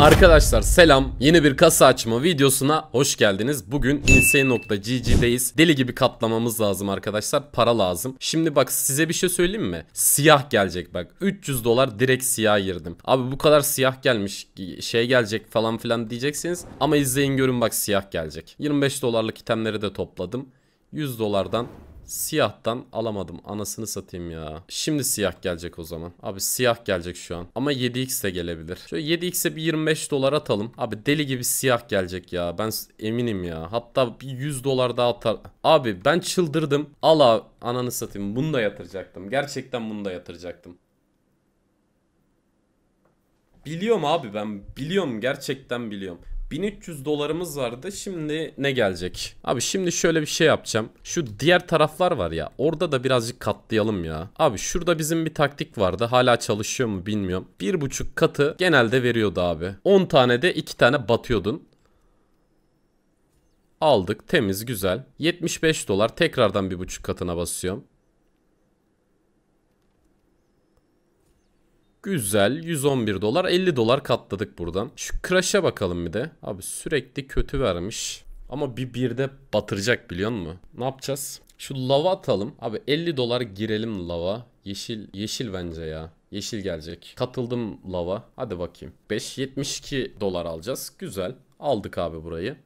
Arkadaşlar selam yeni bir kasa açma videosuna hoş geldiniz. Bugün insane.gg'deyiz. Deli gibi katlamamız lazım arkadaşlar para lazım. Şimdi bak size bir şey söyleyeyim mi? Siyah gelecek bak 300 dolar direkt siyah girdim. Abi bu kadar siyah gelmiş şey gelecek falan filan diyeceksiniz. Ama izleyin görün bak siyah gelecek. 25 dolarlık itemleri de topladım. 100 dolardan Siyahtan alamadım. Anasını satayım ya. Şimdi siyah gelecek o zaman. Abi siyah gelecek şu an. Ama 7x de gelebilir. Şöyle 7x'e bir 25 dolar atalım. Abi deli gibi siyah gelecek ya. Ben eminim ya. Hatta bir 100 dolar daha atar. Abi ben çıldırdım. Al abi. Ananı satayım. Bunu da yatıracaktım. Gerçekten bunu da yatıracaktım. Biliyorum abi ben biliyorum gerçekten biliyorum. 1300 dolarımız vardı. Şimdi ne gelecek? Abi şimdi şöyle bir şey yapacağım. Şu diğer taraflar var ya. Orada da birazcık katlayalım ya. Abi şurada bizim bir taktik vardı. Hala çalışıyor mu bilmiyorum. Bir buçuk katı genelde veriyordu abi. 10 tane de 2 tane batıyordun. Aldık temiz güzel. 75 dolar tekrardan bir buçuk katına basıyorum. Güzel 111 dolar 50 dolar katladık buradan. Şu crash'a bakalım bir de. Abi sürekli kötü vermiş. Ama bir bir de batıracak biliyor musun? Ne yapacağız? Şu lava atalım. Abi 50 dolar girelim lava. Yeşil yeşil bence ya. Yeşil gelecek. Katıldım lava. Hadi bakayım. 5.72 dolar alacağız. Güzel. Aldık abi burayı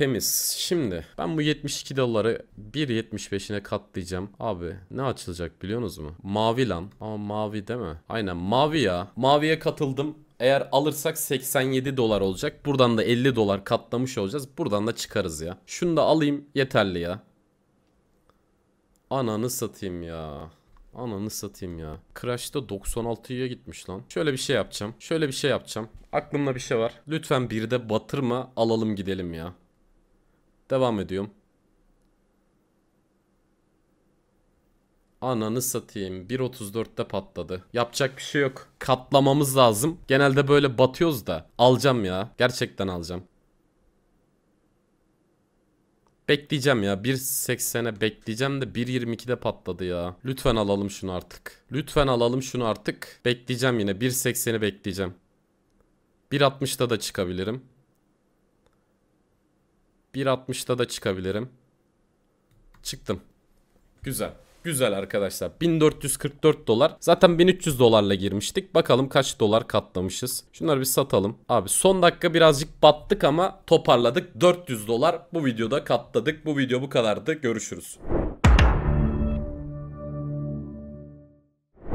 temiz. Şimdi ben bu 72 doları 1.75'ine katlayacağım. Abi ne açılacak biliyorsunuz mu? Mavi lan. Ama mavi değil mi? Aynen mavi ya. Maviye katıldım. Eğer alırsak 87 dolar olacak. Buradan da 50 dolar katlamış olacağız. Buradan da çıkarız ya. Şunu da alayım yeterli ya. Ananı satayım ya. Ananı satayım ya. Crash'ta 96'ya gitmiş lan. Şöyle bir şey yapacağım. Şöyle bir şey yapacağım. Aklımda bir şey var. Lütfen bir de batırma alalım gidelim ya. Devam ediyorum. Ananı satayım. 1.34'te patladı. Yapacak bir şey yok. Katlamamız lazım. Genelde böyle batıyoruz da. Alacağım ya. Gerçekten alacağım. Bekleyeceğim ya. 1.80'e bekleyeceğim de 1.22'de patladı ya. Lütfen alalım şunu artık. Lütfen alalım şunu artık. Bekleyeceğim yine. 1.80'i bekleyeceğim. 1.60'da da çıkabilirim. 1.60'da da çıkabilirim. Çıktım. Güzel. Güzel arkadaşlar 1444 dolar zaten 1300 dolarla girmiştik bakalım kaç dolar katlamışız şunları bir satalım abi son dakika birazcık battık ama toparladık 400 dolar bu videoda katladık bu video bu kadardı görüşürüz.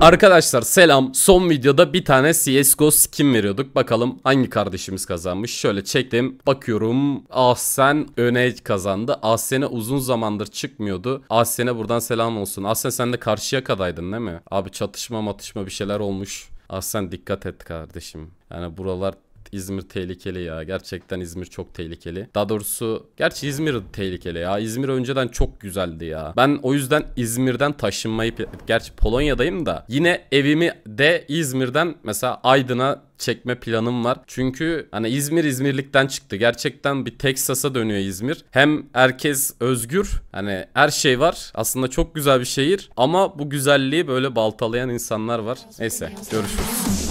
Arkadaşlar selam. Son videoda bir tane CSGO skin veriyorduk. Bakalım hangi kardeşimiz kazanmış. Şöyle çektim. Bakıyorum. Ahsen öne kazandı. Ahsen'e uzun zamandır çıkmıyordu. Ahsen'e buradan selam olsun. Ahsen sen de karşıya kadaydın değil mi? Abi çatışma matışma bir şeyler olmuş. Ahsen dikkat et kardeşim. Yani buralar İzmir tehlikeli ya. Gerçekten İzmir çok tehlikeli. Daha doğrusu gerçi İzmir tehlikeli ya. İzmir önceden çok güzeldi ya. Ben o yüzden İzmir'den taşınmayı gerçi Polonya'dayım da yine evimi de İzmir'den mesela Aydın'a çekme planım var. Çünkü hani İzmir İzmirlikten çıktı. Gerçekten bir Texas'a dönüyor İzmir. Hem herkes özgür. Hani her şey var. Aslında çok güzel bir şehir. Ama bu güzelliği böyle baltalayan insanlar var. Neyse görüşürüz.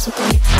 house with